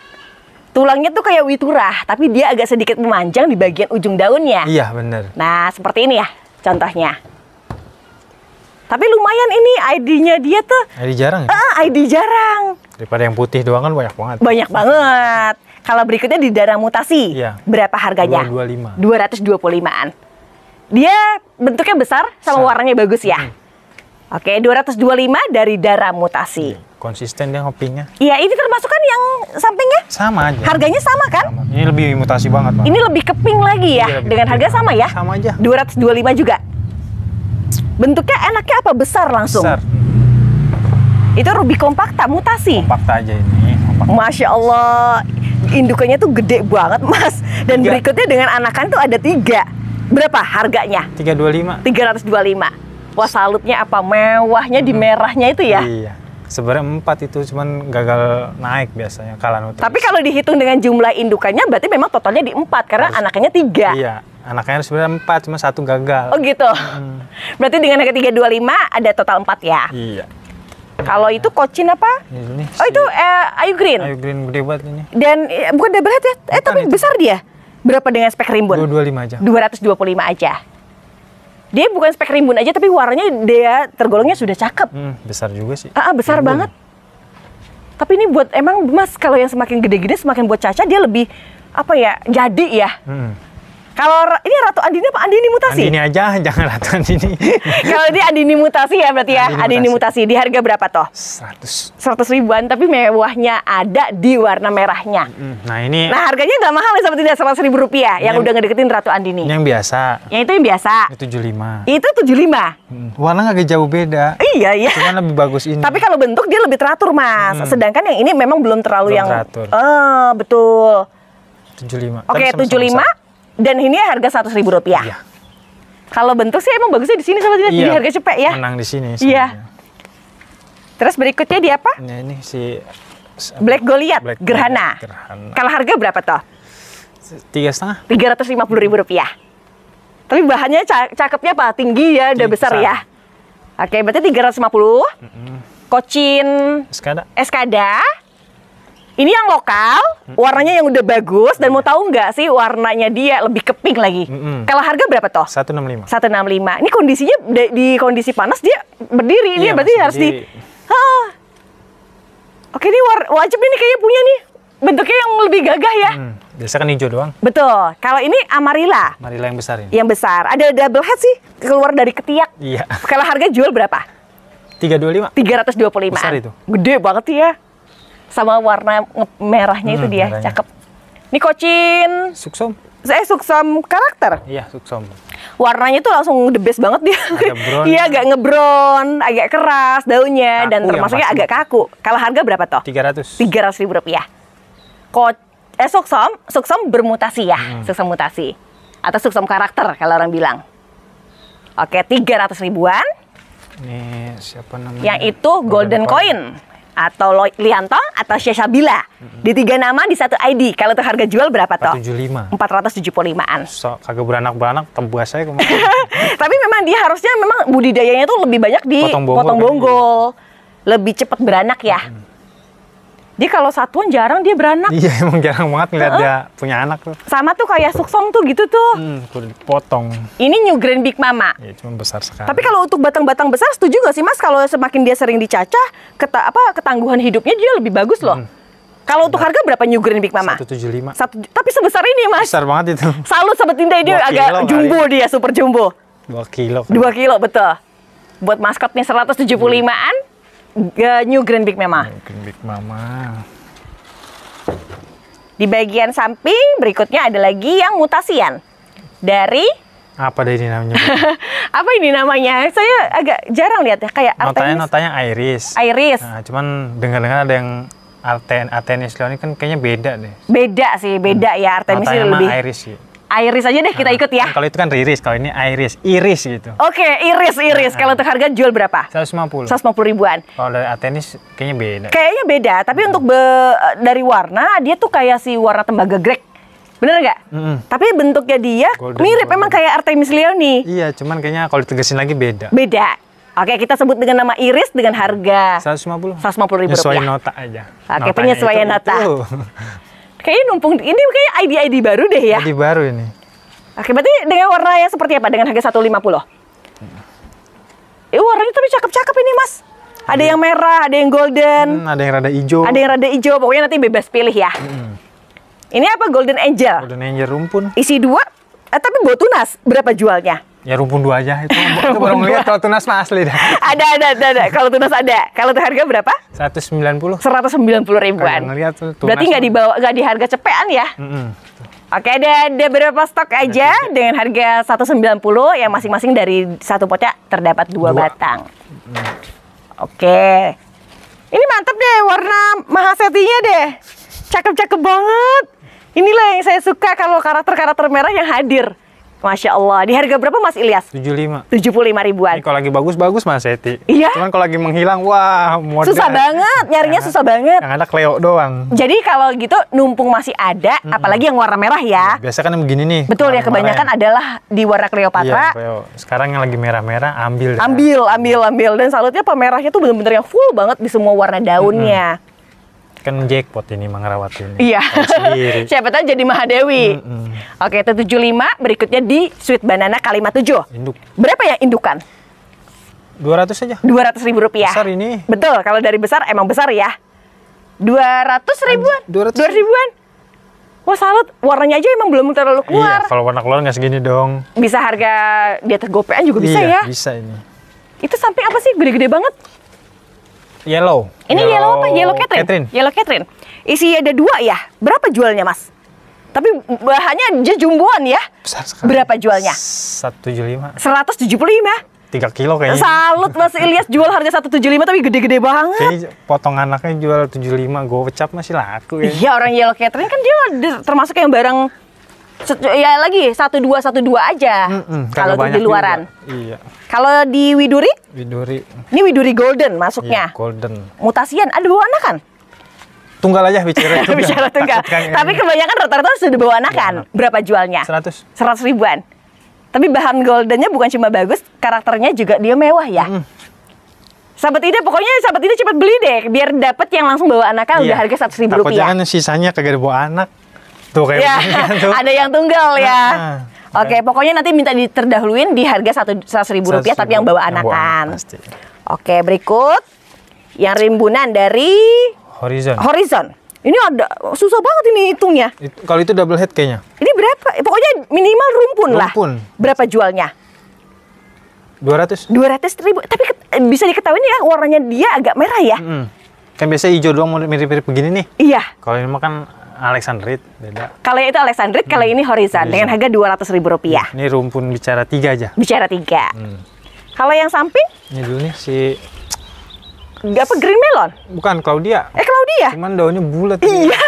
tulangnya tuh kayak witura, tapi dia agak sedikit memanjang di bagian ujung daunnya. Iya, bener. Nah, seperti ini ya contohnya. Tapi lumayan ini ID-nya dia tuh. ID jarang. Ya? Uh, ID jarang. Daripada yang putih doang kan banyak banget. Banyak banget. Kalau berikutnya di darah mutasi, iya. berapa harganya? 225. 225-an. Dia bentuknya besar sama Sa warnanya bagus ya. Hmm. Oke, 225 dari darah mutasi. Hmm. konsisten dia hoppingnya. Iya, ini termasuk kan yang sampingnya? Sama aja. Harganya sama kan? Sama. Ini lebih mutasi banget, Bang. Ini lebih keping lagi ya? Iya, Dengan harga sama ya? Sama aja. 225 juga. Bentuknya enaknya apa? Besar langsung? Besar. Itu ruby kompakta, mutasi? Kompakta aja ini. Kompakta. Masya Allah, indukannya tuh gede banget mas. Dan tiga. berikutnya dengan anakan tuh ada tiga. Berapa harganya? 325. 325. Wah salutnya apa? Mewahnya di hmm. merahnya itu ya? Iya sebenarnya empat itu cuman gagal naik biasanya kalah nutrisi. Tapi kalau dihitung dengan jumlah indukannya berarti memang totalnya di empat karena Harus. anaknya tiga. Iya. Anaknya sebenarnya empat, cuma satu gagal. Oh gitu. Hmm. Berarti dengan tiga ketiga lima ada total empat ya? Iya. Kalau itu kocin apa? Ini oh itu eh, ayu green. Ayu green gede banget ini. Dan eh, bukan double head ya? Eh tapi itu. besar dia. Berapa dengan spek rimbun? dua dua lima aja. dua dua ratus puluh lima aja. Dia bukan spek rimbun aja tapi warnanya dia tergolongnya sudah cakep. Hmm, besar juga sih. Ah, ah besar rimbun. banget. Tapi ini buat emang Mas kalau yang semakin gede-gede semakin buat Caca dia lebih apa ya? Jadi ya. Hmm kalau ini Ratu Andini apa Andini mutasi? Andini aja, jangan Ratu Andini. Kalau ini Andini mutasi ya berarti ya, Andini, Andini mutasi. mutasi. Di harga berapa toh? 100. 100 ribuan, tapi mewahnya ada di warna merahnya. Nah ini. Nah harganya nggak mahal ya seperti tidak 100 ribu rupiah yang, yang udah ngedeketin Ratu Andini. Yang biasa. Yang itu yang biasa. Ini 75. Itu 75. Hmm. Warna nggak jauh beda. Iya iya. Cuman lebih bagus ini. Tapi kalau bentuk dia lebih teratur mas. Hmm. Sedangkan yang ini memang belum terlalu belum yang. Teratur. Eh, tujuh betul. 75. Oke, okay, 75. Sama -sama dan ini harga seratus ribu rupiah. Iya. Kalau bentuk sih emang bagusnya di sini sama tidak iya. jadi harga cepet ya. Menang di sini. Iya. Sebenarnya. Iya. Terus berikutnya di apa? Ini, ini si Black Goliath Black Gerhana. Gerhana. Kalau harga berapa toh? Tiga setengah. Tiga ratus lima puluh ribu rupiah. Tapi bahannya cakepnya apa? Tinggi ya, udah besar, besar ya. Oke, berarti tiga ratus lima puluh. Kocin. Eskada. Eskada. Ini yang lokal, warnanya yang udah bagus dan iya. mau tahu nggak sih warnanya dia lebih ke pink lagi. Mm-hmm. Kalau harga berapa toh? 165. 165. Ini kondisinya di, di kondisi panas dia berdiri iya, dia berarti harus di ah. Oke, ini war, wajib ini kayaknya punya nih. Bentuknya yang lebih gagah ya. Hmm, biasa kan hijau doang. Betul. Kalau ini amarilla. Amarilla yang besar ini. Yang besar. Ada double head sih keluar dari ketiak. Iya. Kalau harga jual berapa? 325. 325. Besar itu. Gede banget ya sama warna merahnya hmm, itu dia, merahnya. cakep. Ini kocin. Suksom. Eh, suksom karakter. Iya, suksom. Warnanya tuh langsung the best banget dia. Iya, agak ngebron, agak keras daunnya kaku dan termasuknya agak kaku. Kalau harga berapa toh? 300. 300 ribu rupiah. Ko eh suksom, suksom bermutasi ya, hmm. suksom mutasi. Atau suksom karakter kalau orang bilang. Oke, 300 ribuan. Ini siapa namanya? Yang itu golden, golden coin atau Lianto atau Syasabila. Mm-hmm. Di tiga nama di satu ID. Kalau tuh harga jual berapa toh? 475. 475-an. So, kagak beranak-beranak tebas saya Tapi memang dia harusnya memang budidayanya tuh lebih banyak di potong bonggol. Kan? Lebih cepat beranak ya. hmm dia kalau satuan jarang dia beranak. Iya emang jarang banget ngeliat uh -uh. dia punya anak tuh. Sama tuh kayak suksong tuh gitu tuh. Hmm, kudu dipotong. Ini New Green Big Mama. Iya cuma besar sekali. Tapi kalau untuk batang-batang besar setuju gak sih mas kalau semakin dia sering dicacah, keta apa ketangguhan hidupnya dia lebih bagus loh. Hmm. Kalau untuk nah. harga berapa New Green Big Mama? 175. Satu, tapi sebesar ini, Mas. Besar banget itu. Salut sama Tinta, dia agak jumbo kali. dia, super jumbo. 2 kilo. Dua 2 kilo, betul. Buat maskotnya 175-an, New Green Big Mama. New Green Big Mama. Di bagian samping berikutnya ada lagi yang mutasian dari apa ini namanya? apa ini namanya? Saya agak jarang lihat ya kayak notanya Artemis. notanya Iris. Iris. Nah, cuman dengar-dengar ada yang Arten Artemis ini kan kayaknya beda deh. Beda sih, beda hmm. ya Artemis notanya lebih. Iris sih. Iris aja deh kita ah, ikut ya. Kalau itu kan Riris, kalau ini Iris, Iris gitu. Oke, okay, Iris, Iris. Ah. kalau untuk harga jual berapa? 150. 150 ribuan. Kalau dari Atenis kayaknya beda. Kayaknya beda, tapi hmm. untuk be, eh, dari warna dia tuh kayak si warna tembaga Grek. Bener nggak? Mm. Tapi bentuknya dia golden, mirip golden. emang kayak Artemis Leoni. Iya, cuman kayaknya kalau ditegasin lagi beda. Beda. Oke, kita sebut dengan nama Iris dengan harga 150. 150 ribu rupiah. Penyesuaian nota aja. Oke, Notanya penyesuaian itu, nota. Itu. Kayaknya numpung ini kayak ID-ID baru deh ya. ID baru ini. Oke, berarti dengan warna yang seperti apa? Dengan harga 150? Eh, warnanya tapi cakep-cakep ini, Mas. Ada hmm. yang merah, ada yang golden, hmm, ada yang rada hijau. Ada yang rada hijau, pokoknya nanti bebas pilih ya. Hmm. Ini apa Golden Angel? Golden Angel rumpun. Isi dua, eh, tapi bawa tunas. Berapa jualnya? Ya rumpun dua aja itu. itu baru melihat kalau tunas mah asli dah. ada, ada, ada, ada. Kalau tunas ada. Kalau harga berapa? 190. 190 ribuan. Kalau ngelihat tunas. Berarti nggak dibawa nggak di harga cepean ya? Mm -hmm. Oke, ada, ada beberapa stok aja ada dengan harga 190 yang masing-masing dari satu potnya terdapat dua, dua. batang. Mm. Oke. Ini mantep deh warna mahasetinya deh. Cakep-cakep banget. Inilah yang saya suka kalau karakter-karakter merah yang hadir Masya Allah. Di harga berapa Mas Ilyas? 75. 75 ribuan. Ini kalau lagi bagus-bagus Mas Eti. Iya. Cuman kalau lagi menghilang, wah modern. Susah banget. Nyarinya yang, susah banget. Yang ada Cleo doang. Jadi kalau gitu numpung masih ada, mm -mm. apalagi yang warna merah ya. Iya, biasa kan begini nih. Betul ya, kebanyakan ya. adalah di warna Cleopatra. Iya, Cleo. Sekarang yang lagi merah-merah, ambil. Ambil, ambil, ambil. Dan salutnya pemerahnya tuh bener-bener yang full banget di semua warna daunnya. Mm -hmm kan jackpot ini Mangrawati ini. Iya. Siapa tahu jadi Mahadewi. Mm -mm. Oke, itu 75 berikutnya di Sweet Banana Kalimat 7. Induk. Berapa ya indukan? 200 saja. 200 ribu rupiah. Besar ini. Betul, kalau dari besar emang besar ya. 200 ribuan. 200, 200 ribuan. Wah salut, warnanya aja emang belum terlalu keluar. Iya, kalau warna keluar nggak segini dong. Bisa harga di atas gopean juga bisa iya, ya? bisa ini. Itu samping apa sih? Gede-gede banget. Yellow. Ini yellow, yellow apa? Yellow Catherine. Catherine. Yellow Catherine. Isi ada dua ya. Berapa jualnya, Mas? Tapi bahannya jumboan ya. Besar sekali. Berapa jualnya? 175. 175. 3 kilo kayaknya. Salut Mas Ilyas jual harga 175 tapi gede-gede banget. Kayaknya potong anaknya jual 75, gue pecap masih laku ya. Iya orang Yellow Catherine kan dia termasuk yang barang ya lagi satu dua satu dua aja mm -mm, kalau di luaran. Iya. Kalau di Widuri? Widuri. Ini Widuri Golden masuknya. Iya, golden. Mutasian ada bawa anak kan? Tunggal aja bicara tunggal. bicara tunggal. Tapi kebanyakan rata-rata sudah bawa anak iya, kan? Berapa jualnya? seratus seratus ribuan. Tapi bahan goldennya bukan cuma bagus, karakternya juga dia mewah ya. Mm. Sahabat ide pokoknya sahabat ini cepat beli deh biar dapat yang langsung bawa anak kan iya. udah harga seratus ribu rupiah. Takut jangan sisanya kagak bawa anak. Tuh kayak ya, tuh. ada yang tunggal ya. Nah, Oke, okay. pokoknya nanti minta diterdahuluin di harga satu seratus ribu rupiah, tapi yang bawa anakan. Oke, berikut yang rimbunan dari Horizon. Horizon. Ini ada susah banget ini hitungnya. It, kalau itu double head kayaknya. Ini berapa? Eh, pokoknya minimal rumpun, rumpun. lah. Berapa jualnya? 200. 200 ribu. Tapi eh, bisa diketahui nih ya warnanya dia agak merah ya. Mm -hmm. Kan biasanya hijau doang mirip-mirip begini nih. Iya. Kalau ini mah kan Alexandrit beda. Kalau yang itu Alexandrit, hmm. kalau ini Horizon dengan harga dua ratus ribu rupiah. Ini rumpun bicara tiga aja. Bicara tiga. Hmm. Kalau yang samping? Ini dulu nih si Gak apa green melon? Bukan Claudia. Eh Claudia? Cuman daunnya bulat. Iya.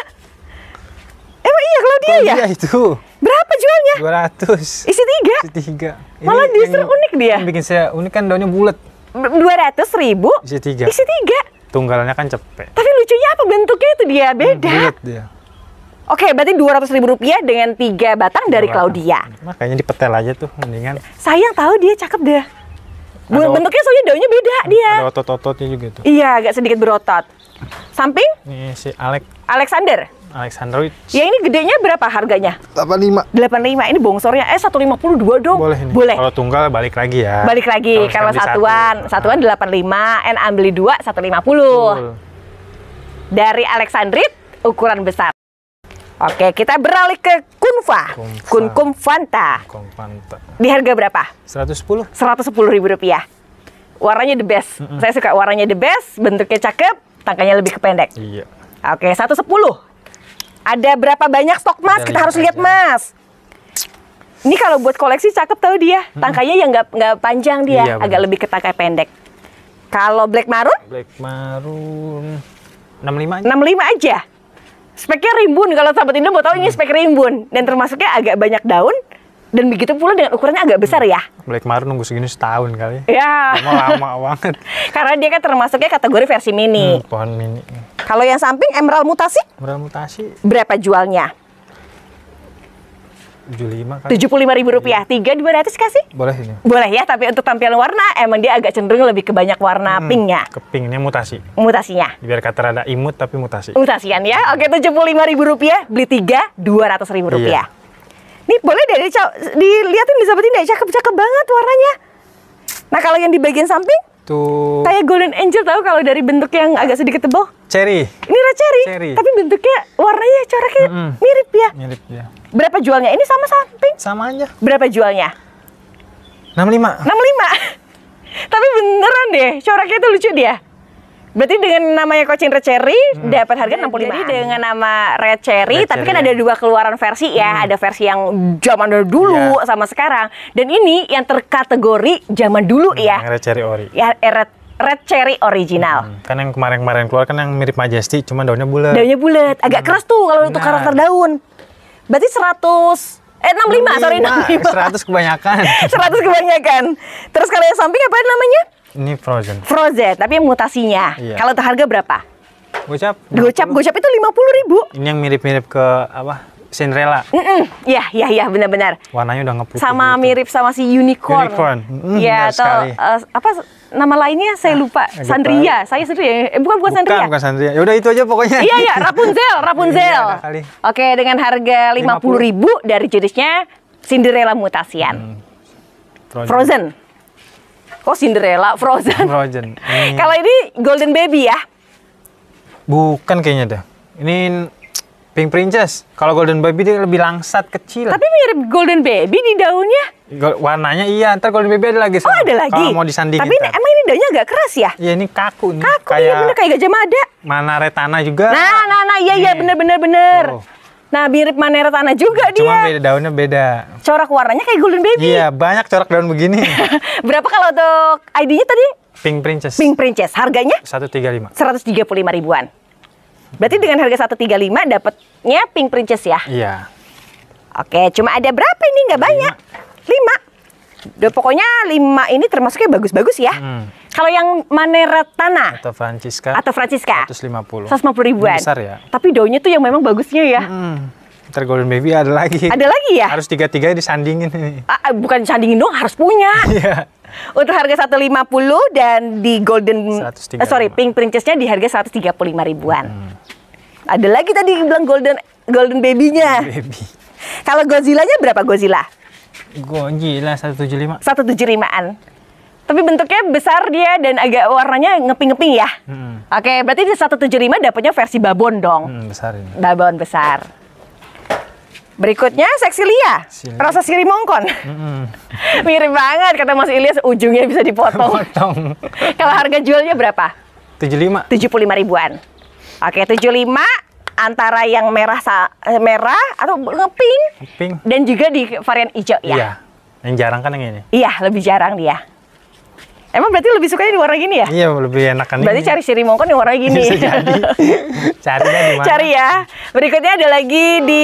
Emang iya Claudia, ya? Claudia ya? itu. Berapa jualnya? ratus. Isi tiga? Isi tiga. Malah justru unik dia. Yang bikin saya unik kan daunnya bulat. Dua ratus ribu? Isi tiga. Isi tiga. Tunggalannya kan cepet. Tapi lucunya apa bentuknya itu dia beda. Bulat dia. Oke, berarti dua ratus ribu rupiah dengan tiga batang dari Claudia. Makanya nah, dipetel aja tuh, mendingan. Sayang tahu dia cakep deh. Ada Bentuknya soalnya daunnya beda hmm, dia. Ada otot-ototnya juga tuh. Iya, agak sedikit berotot. Samping? Ini si Alex. Alexander. Alexander. Ya ini gedenya berapa harganya? Delapan lima. 85. lima Ini bongsornya eh satu 152 dong. Boleh ini. Boleh. Kalau tunggal balik lagi ya. Balik lagi. Kalau, satuan, satu. satuan nah. delapan 85, and ambil satu lima puluh. Dari Alexandrit ukuran besar. Oke, kita beralih ke Kunfa. Kun Kun Fanta. Kun Fanta. Di harga berapa? 110. 110 ribu rupiah. Warnanya the best. Mm -mm. Saya suka warnanya the best, bentuknya cakep, tangkanya lebih kependek. Iya. Oke, 110. Ada berapa banyak stok mas? Ada kita harus lihat mas. Ini kalau buat koleksi cakep tahu dia. Mm yang nggak nggak panjang dia, iya, agak lebih ke tangkai pendek. Kalau Black Maroon? Black Maroon 65 aja. 65 aja speknya rimbun kalau sahabat Indo mau tahu ini hmm. spek rimbun dan termasuknya agak banyak daun dan begitu pula dengan ukurannya agak besar ya. Black Maroon nunggu segini setahun kali. Ya. Lama, lama banget. Karena dia kan termasuknya kategori versi mini. Hmm, pohon mini. Kalau yang samping Emerald Mutasi? Emerald Mutasi. Berapa jualnya? 75 kan. lima ribu rupiah. Iya. Tiga dua ratus kasih? Boleh ini. Boleh ya, tapi untuk tampilan warna emang dia agak cenderung lebih ke banyak warna hmm, pinknya. Ke pinknya mutasi. Mutasinya. Biar kata rada imut tapi mutasi. Mutasian ya. Oke, lima ribu rupiah beli tiga dua ratus ribu rupiah. Iya. Nih boleh deh dilihatin bisa disabetin deh cakep-cakep banget warnanya. Nah kalau yang di bagian samping tuh kayak golden angel tahu kalau dari bentuk yang agak sedikit tebal cherry ini cherry, cherry. tapi bentuknya warnanya coraknya mm -hmm. mirip ya mirip ya Berapa jualnya? Ini sama samping? Sama aja. Berapa jualnya? 65. 65. Tapi beneran deh, coraknya itu lucu dia. Berarti dengan namanya Kocin red Cherry hmm. dapat harga enam puluh lima. dengan nama Red Cherry, Red tapi kan Cherry. kan ada dua keluaran versi ya. Hmm. Ada versi yang zaman dulu yeah. sama sekarang. Dan ini yang terkategori zaman dulu hmm, ya. Red Cherry Ori. Ya eh, Red Red Cherry original. Hmm. Kan yang kemarin-kemarin keluar kan yang mirip Majesty, cuman daunnya bulat. Daunnya bulat, agak hmm. keras tuh kalau untuk karakter daun. Berarti 100 Eh 65, 65 sorry 65. 100 kebanyakan. 100 kebanyakan. Terus kalau yang samping apa namanya? Ini frozen. Frozen, tapi yang mutasinya. Iya. Kalau harga berapa? Gocap. Gocap, gocap itu 50 ribu. Ini yang mirip-mirip ke apa? Cinderella. Iya, mm ya, iya, ya, benar-benar. Warnanya udah ngeputih. Sama gitu. mirip sama si unicorn. Unicorn. Mm, iya, atau uh, apa nama lainnya saya ah, lupa. Ah, Sandria, saya sendiri Eh, bukan, bukan, bukan Sandria. Bukan, Sandria. Ya udah itu aja pokoknya. iya, iya, Rapunzel, iya, Rapunzel. ya, Oke, dengan harga 50.000 ribu dari jenisnya Cinderella mutasian. Hmm. Frozen. Frozen. Kok Cinderella Frozen? Frozen. Kalau hmm. ini Golden Baby ya? Bukan kayaknya deh. Ini Pink Princess. Kalau Golden Baby dia lebih langsat kecil. Tapi mirip Golden Baby di daunnya. Go warnanya iya, ntar Golden Baby ada lagi. Oh, sama. Oh ada lagi. Kalau mau disandingin. Tapi ini, emang ini daunnya agak keras ya? Iya ini kaku nih. Kaku iya kayak, iya bener kayak gajah mada. retana juga. Nah, nah, nah, iya, iya, bener, bener, bener. Oh. Nah, mirip retana juga Cuma dia. Cuma beda daunnya beda. Corak warnanya kayak Golden Baby. Iya, banyak corak daun begini. Berapa kalau untuk ID-nya tadi? Pink Princess. Pink Princess. Harganya? 135. 135 ribuan. Berarti dengan harga 135 dapatnya pink princess ya? Iya. Oke, cuma ada berapa ini? Nggak banyak. lima, Duh, pokoknya lima ini termasuknya bagus-bagus ya. Hmm. Kalau yang Manera Tanah atau Francisca atau Francisca 150. 150 ribuan. Ini besar ya. Tapi daunnya tuh yang memang bagusnya ya. Hmm. Ntar Golden Baby ada lagi. Ada lagi ya? Harus tiga-tiga disandingin ini. Ah, ah, bukan disandingin dong, harus punya. Iya. Untuk harga 150 dan di golden uh, sorry, pink princessnya di harga 135 ribuan. Hmm. Ada lagi tadi bilang golden golden babynya. Baby. Kalau Godzilla-nya berapa Godzilla? Godzilla 175. 175-an. Tapi bentuknya besar dia dan agak warnanya ngeping-ngeping ya. Hmm. Oke, berarti di 175 dapatnya versi babon dong. Hmm, besar ini. Babon besar. Berikutnya seksi Lia, rasa siri mongkon. Mm-hmm. Mirip banget kata Mas Ilyas, ujungnya bisa dipotong. Potong. Kalau harga jualnya berapa? 75. 75 ribuan. Oke, 75 antara yang merah eh, merah atau pink, pink. dan juga di varian hijau ya. Iya. Yang jarang kan yang ini? Iya, lebih jarang dia. Emang berarti lebih sukanya di warna gini ya? Iya, lebih enakan Berarti cari si remote di warna gini. Bisa jadi. cari ya di mana? Cari ya. Berikutnya ada lagi di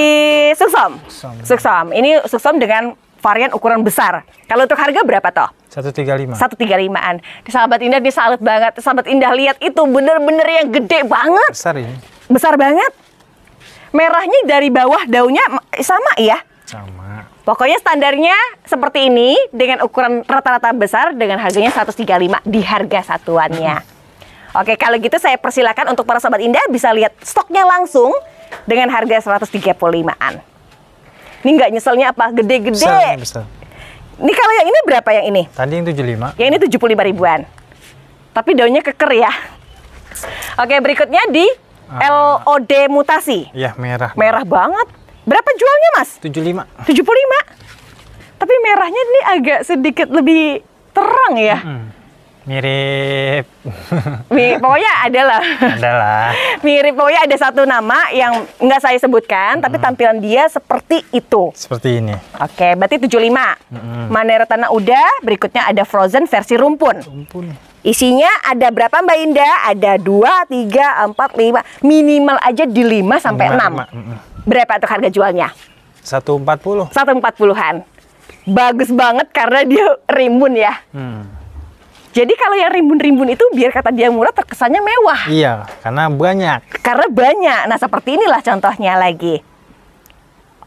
Suksom. Suksom. Suksom. Ini Suksom dengan varian ukuran besar. Kalau untuk harga berapa toh? 135. 135-an. Di Sahabat Indah di salut banget. Sahabat Indah lihat itu bener-bener yang gede banget. Besar ini. Besar banget. Merahnya dari bawah daunnya sama ya? Sama. Pokoknya standarnya seperti ini dengan ukuran rata-rata besar dengan harganya 135 di harga satuannya. Oke, kalau gitu saya persilakan untuk para sobat Indah bisa lihat stoknya langsung dengan harga 135-an. Ini nggak nyeselnya apa? Gede-gede. Ini kalau yang ini berapa yang ini? Tadi yang 75. Yang ini 75 ribuan. Tapi daunnya keker ya. Oke, berikutnya di uh, ah. LOD mutasi. Iya, merah. Merah banget. Berapa jualnya, Mas? 75. 75. Tapi merahnya ini agak sedikit lebih terang ya. Mm -hmm. Mirip. Mirip pokoknya ada lah. Ada lah. Mirip pokoknya ada satu nama yang nggak saya sebutkan, hmm. tapi tampilan dia seperti itu. Seperti ini. Oke, berarti 75. Hmm. Manero Tanah Uda, berikutnya ada Frozen versi rumpun. Rumpun. Isinya ada berapa Mbak Indah? Ada dua, tiga, empat, lima. Minimal aja di 5 sampai 6. Berapa tuh harga jualnya? Satu empat puluh. Satu empat puluhan. Bagus banget karena dia rimbun ya. Hmm jadi kalau yang rimbun-rimbun itu biar kata dia murah terkesannya mewah. Iya, karena banyak. Karena banyak. Nah, seperti inilah contohnya lagi.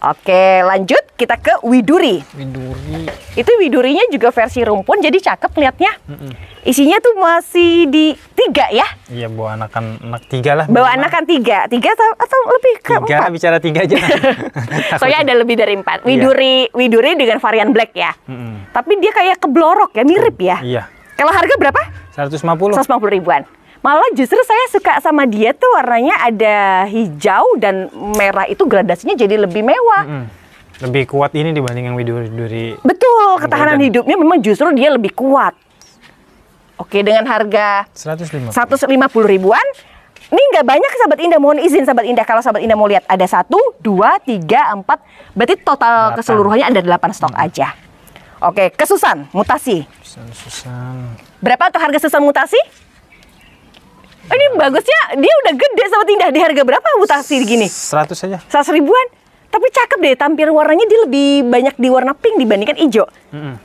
Oke, lanjut kita ke widuri. Widuri. Itu widurinya juga versi rumpun, jadi cakep liatnya. Mm -mm. Isinya tuh masih di tiga ya? Iya, bawa anakan anak tiga lah. Bawa anakan anakan tiga, tiga atau, atau lebih ke tiga, empat. bicara tiga aja. Soalnya ada lebih dari empat. Iya. Widuri, iya. widuri dengan varian black ya. Mm -mm. Tapi dia kayak keblorok ya, mirip ya. Iya. Kalau harga berapa? 150. 150 ribuan. Malah justru saya suka sama dia tuh warnanya ada hijau dan merah itu gradasinya jadi lebih mewah. Mm -hmm. Lebih kuat ini dibanding yang Widuri. Betul, ketahanan dan... hidupnya memang justru dia lebih kuat. Oke, dengan harga 150. 150 ribuan. Ini nggak banyak sahabat Indah, mohon izin sahabat Indah kalau sahabat Indah mau lihat ada satu, dua, tiga, empat, berarti total 8. keseluruhannya ada delapan stok hmm. aja. Oke, kesusan, mutasi. Susan, Susan. Berapa tuh harga Susan mutasi? Oh, ini bagusnya dia udah gede sama tindah di harga berapa mutasi gini? 100 aja. 100 ribuan. Tapi cakep deh tampil warnanya dia lebih banyak di warna pink dibandingkan hijau. Mm -mm.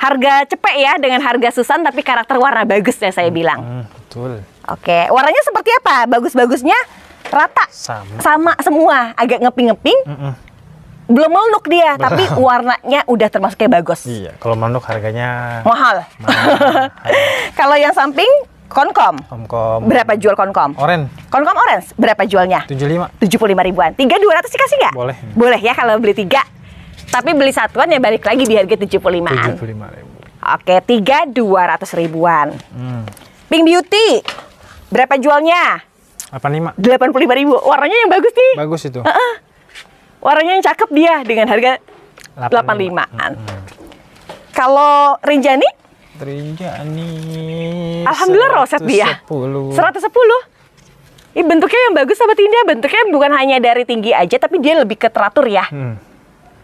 Harga cepet ya dengan harga Susan tapi karakter warna bagus ya saya mm -hmm. bilang. Betul. Oke, warnanya seperti apa? Bagus-bagusnya rata. Sama. Sama semua, agak ngeping-ngeping. Mm -mm belum meluk dia, nah. tapi warnanya udah termasuk kayak bagus. Iya, kalau meluk harganya mahal. mahal. kalau yang samping Konkom. Konkom. Berapa jual konkom? Oren. Konkom orange. Berapa jualnya? 75. 75 ribuan. Tiga dua ratus, dikasih nggak? Boleh. Boleh ya kalau beli tiga. Tapi beli satuan ya balik lagi di harga 75 puluh lima ribu. Oke, tiga dua ratus ribuan. Hmm. Pink Beauty. Berapa jualnya? 85. 85 ribu. Warnanya yang bagus nih. Bagus itu. Uh -uh warnanya yang cakep dia dengan harga 85-an. Kalau Rinjani? Rinjani. Alhamdulillah roset dia. 110. 110. Ini bentuknya yang bagus sahabat India. Bentuknya bukan hanya dari tinggi aja, tapi dia lebih ke teratur ya. Hmm.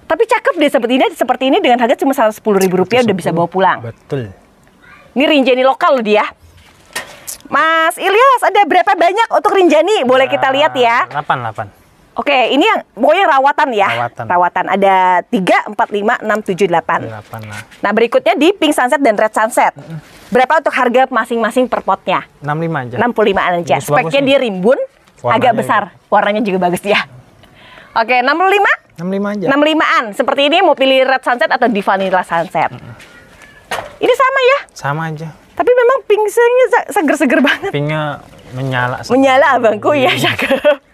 Tapi cakep deh sahabat India seperti ini dengan harga cuma seratus sepuluh ribu rupiah udah bisa bawa pulang. Betul. Ini rinjani lokal loh dia. Mas Ilyas, ada berapa banyak untuk rinjani? Boleh kita ya, lihat ya. Delapan delapan. Oke, okay, ini yang pokoknya rawatan ya. Rawatan. Rawatan ada 3, 4, 5, 6, 7, 8. 8 lah. nah, berikutnya di Pink Sunset dan Red Sunset. Berapa untuk harga masing-masing per potnya? 65 aja. 65 aja. Bagus, Speknya bagus dia rimbun, Warnanya agak gitu. besar. Juga. Warnanya juga bagus ya. Oke, okay, 65? 65 aja. 65-an. Seperti ini mau pilih Red Sunset atau di Vanilla Sunset. Mm -hmm. Ini sama ya? Sama aja. Tapi memang pink seger-seger banget. Pinknya menyala. Menyala abangku ya, cakep.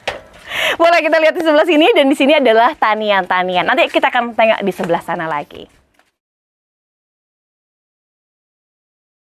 Boleh kita lihat di sebelah sini dan di sini adalah tanian-tanian. Nanti kita akan tengok di sebelah sana lagi.